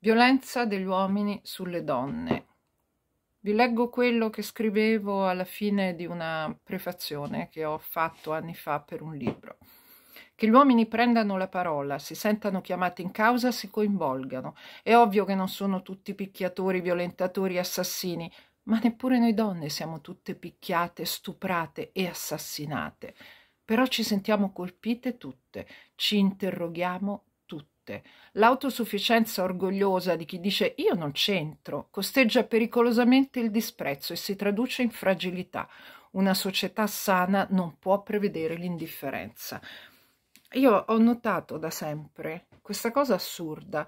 Violenza degli uomini sulle donne. Vi leggo quello che scrivevo alla fine di una prefazione che ho fatto anni fa per un libro. Che gli uomini prendano la parola, si sentano chiamati in causa, si coinvolgano. È ovvio che non sono tutti picchiatori, violentatori, assassini, ma neppure noi donne siamo tutte picchiate, stuprate e assassinate. Però ci sentiamo colpite tutte, ci interroghiamo forte. L'autosufficienza orgogliosa di chi dice io non c'entro costeggia pericolosamente il disprezzo e si traduce in fragilità. Una società sana non può prevedere l'indifferenza. Io ho notato da sempre questa cosa assurda.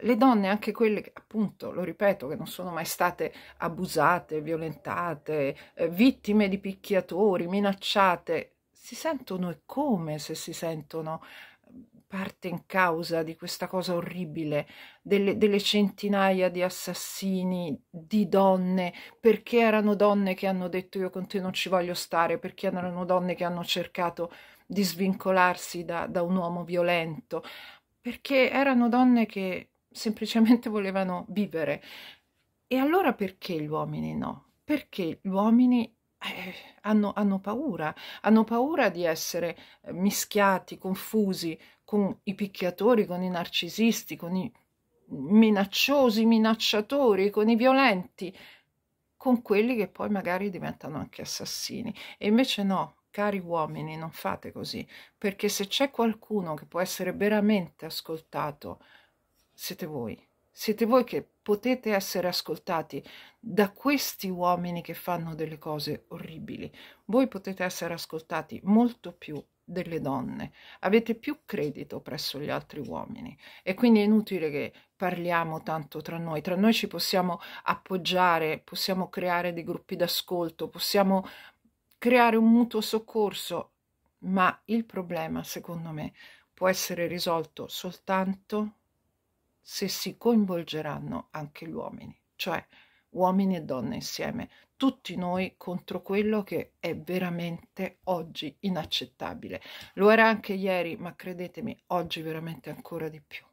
Le donne, anche quelle che, appunto, lo ripeto, che non sono mai state abusate, violentate, eh, vittime di picchiatori, minacciate, si sentono e come se si sentono parte in causa di questa cosa orribile, delle, delle, centinaia di assassini, di donne, perché erano donne che hanno detto io con te non ci voglio stare, perché erano donne che hanno cercato di svincolarsi da, da un uomo violento, perché erano donne che semplicemente volevano vivere. E allora perché gli uomini no? Perché gli uomini eh, hanno, hanno paura, hanno paura di essere eh, mischiati, confusi con i picchiatori, con i narcisisti, con i minacciosi, minacciatori, con i violenti, con quelli che poi magari diventano anche assassini. E invece no, cari uomini, non fate così, perché se c'è qualcuno che può essere veramente ascoltato, siete voi. Siete voi che potete essere ascoltati da questi uomini che fanno delle cose orribili. Voi potete essere ascoltati molto più delle donne, avete più credito presso gli altri uomini e quindi è inutile che parliamo tanto tra noi, tra noi ci possiamo appoggiare, possiamo creare dei gruppi d'ascolto, possiamo creare un mutuo soccorso, ma il problema secondo me può essere risolto soltanto se si coinvolgeranno anche gli uomini, cioè uomini e donne insieme, tutti noi contro quello che è veramente oggi inaccettabile. Lo era anche ieri, ma credetemi, oggi veramente ancora di più.